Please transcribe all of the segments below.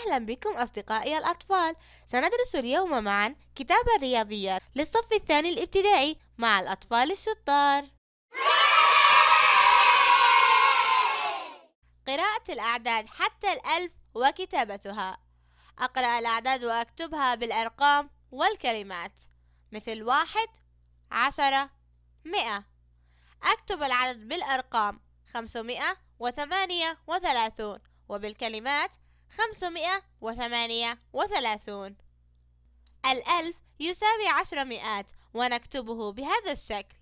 أهلا بكم أصدقائي الأطفال سندرس اليوم معا كتاب الرياضيات للصف الثاني الابتدائي مع الأطفال الشطار قراءة الأعداد حتى الألف وكتابتها أقرأ الأعداد وأكتبها بالأرقام والكلمات مثل واحد عشرة مئة أكتب العدد بالأرقام خمسمائة وثمانية وثلاثون وبالكلمات خمسمائة وثمانية وثلاثون الألف يساوي عشر مئات ونكتبه بهذا الشكل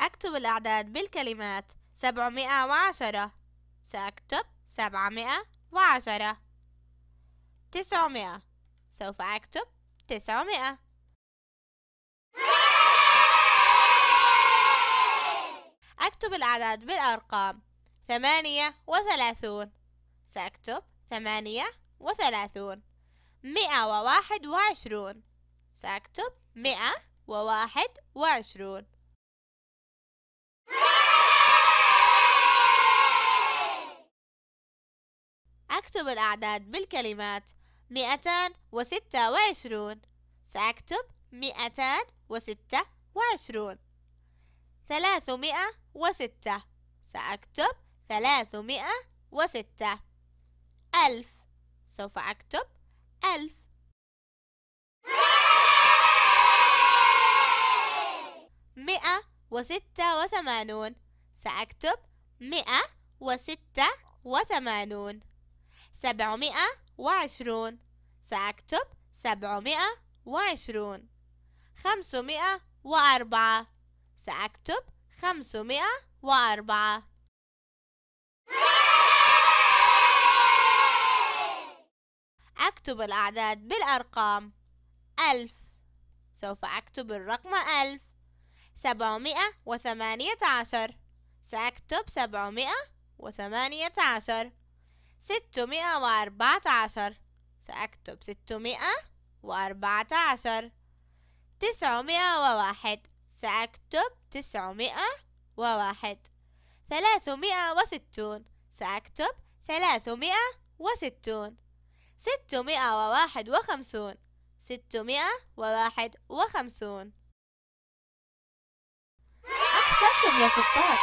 أكتب الأعداد بالكلمات سبعمائة وعشرة سأكتب سبعمائة وعشرة تسعمائة سوف أكتب تسعمائة أكتب الأعداد بالأرقام ثمانية وثلاثون سأكتب ثمانية وثلاثون مئة وواحد وعشرون سأكتب مئة وواحد وعشرون أكتب الأعداد بالكلمات مئتان وستة وعشرون سأكتب مئتان وستة وعشرون ثلاثمائة وستة سأكتب ثلاثمائة وستة ألف سوف أكتب ألف مئة وستة وثمانون سأكتب مئة وستة وثمانون سبعمائة وعشرون سأكتب سبعمائة وعشرون خمسمائة وأربعة سأكتب خمسمائة وأربعة أكتب الأعداد بالأرقام ألف سوف أكتب الرقم ألف سبعمائة وثمانية عشر سأكتب سبعمائة وثمانية عشر ستمائة وأربعة عشر سأكتب ستمائة وأربعة عشر تسعمائة وواحد سأكتب تسعمائة وواحد ثلاثمائة وستون سأكتب ثلاثمائة وستون ستمائة وواحد وخمسون ستمائة وواحد وخمسون أحسنتم يا شطار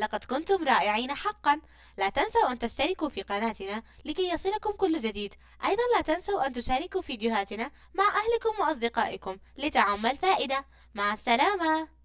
لقد كنتم رائعين حقا لا تنسوا أن تشتركوا في قناتنا لكي يصلكم كل جديد أيضا لا تنسوا أن تشاركوا فيديوهاتنا مع أهلكم وأصدقائكم لتعم الفائدة مع السلامة